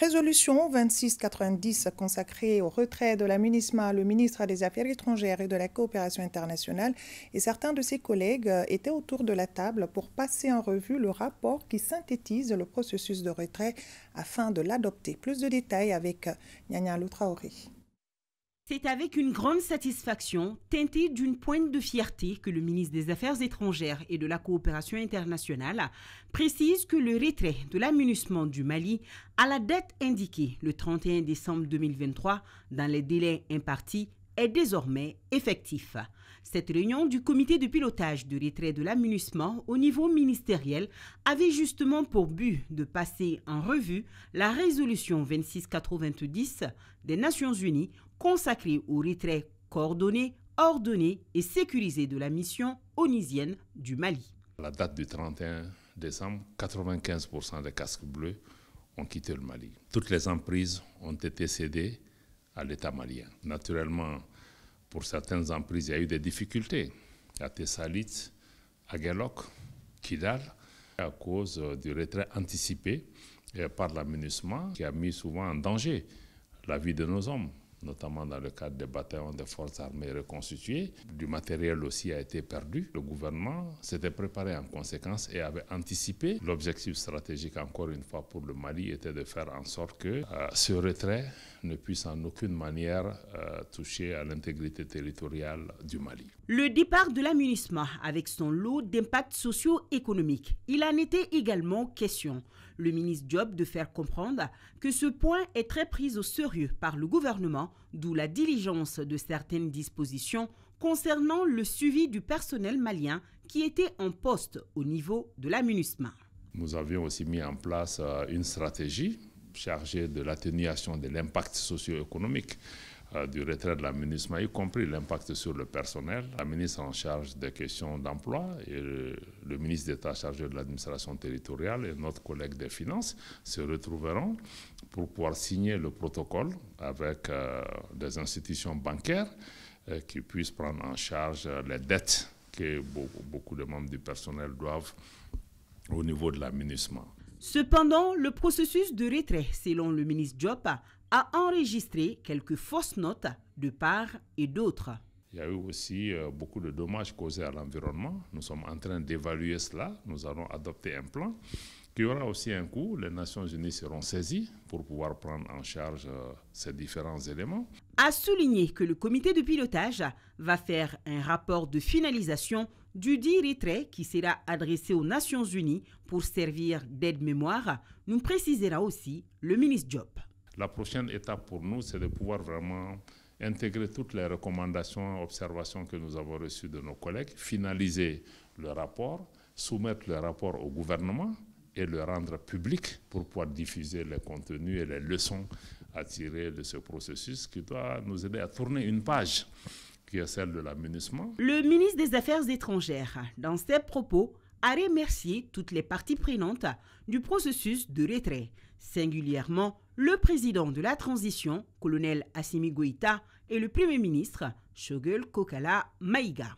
Résolution 2690 consacrée au retrait de la MINISMA, le ministre des Affaires étrangères et de la coopération internationale et certains de ses collègues étaient autour de la table pour passer en revue le rapport qui synthétise le processus de retrait afin de l'adopter. Plus de détails avec Nyanya Loutraori. C'est avec une grande satisfaction, teintée d'une pointe de fierté, que le ministre des Affaires étrangères et de la coopération internationale précise que le retrait de l'amunissement du Mali à la date indiquée le 31 décembre 2023 dans les délais impartis est désormais effectif. Cette réunion du comité de pilotage du retrait de l'amunissement au niveau ministériel avait justement pour but de passer en revue la résolution 2690 des Nations Unies consacrée au retrait coordonné, ordonné et sécurisé de la mission onisienne du Mali. À la date du 31 décembre, 95% des casques bleus ont quitté le Mali. Toutes les emprises ont été cédées à l'État malien. Naturellement, pour certaines emprises, il y a eu des difficultés à Tessalit, à Galok, Kidal, à cause euh, du retrait anticipé euh, par l'aménagement qui a mis souvent en danger la vie de nos hommes notamment dans le cadre des bataillons des forces armées reconstituées. Du matériel aussi a été perdu. Le gouvernement s'était préparé en conséquence et avait anticipé. L'objectif stratégique, encore une fois, pour le Mali était de faire en sorte que euh, ce retrait ne puisse en aucune manière euh, toucher à l'intégrité territoriale du Mali. Le départ de l'armement, avec son lot d'impact socio économique il en était également question. Le ministre Job de faire comprendre que ce point est très pris au sérieux par le gouvernement d'où la diligence de certaines dispositions concernant le suivi du personnel malien qui était en poste au niveau de la MINUSMA. Nous avions aussi mis en place euh, une stratégie chargé de l'atténuation de l'impact socio-économique euh, du retrait de la y compris l'impact sur le personnel, la ministre en charge des questions d'emploi et le, ministre d'État chargé de l'administration territoriale et notre collègue des Finances se retrouveront pour pouvoir signer le protocole avec euh, des institutions bancaires euh, qui puissent prendre en charge les dettes que beaucoup, de membres du personnel doivent au niveau de l'aménagement. Cependant, le processus de retrait, selon le ministre Diop, a enregistré quelques fausses notes de part et d'autre. Il y a eu aussi euh, beaucoup de dommages causés à l'environnement. Nous sommes en train d'évaluer cela. Nous allons adopter un plan qui aura aussi un coût. Les Nations Unies seront saisies pour pouvoir prendre en charge euh, ces différents éléments. A souligner que le comité de pilotage va faire un rapport de finalisation du dit retrait qui sera adressé aux Nations Unies pour servir d'aide-mémoire, nous précisera aussi le ministre Job. La prochaine étape pour nous, c'est de pouvoir vraiment intégrer toutes les recommandations, observations que nous avons reçues de nos collègues, finaliser le rapport, soumettre le rapport au gouvernement et le rendre public pour pouvoir diffuser les contenus et les leçons à tirer de ce processus qui doit nous aider à tourner une page celle de Le ministre des Affaires étrangères, dans ses propos, a remercié toutes les parties prenantes du processus de retrait, singulièrement le président de la transition, colonel Assimi Goïta, et le premier ministre, Shogel Kokala Maïga.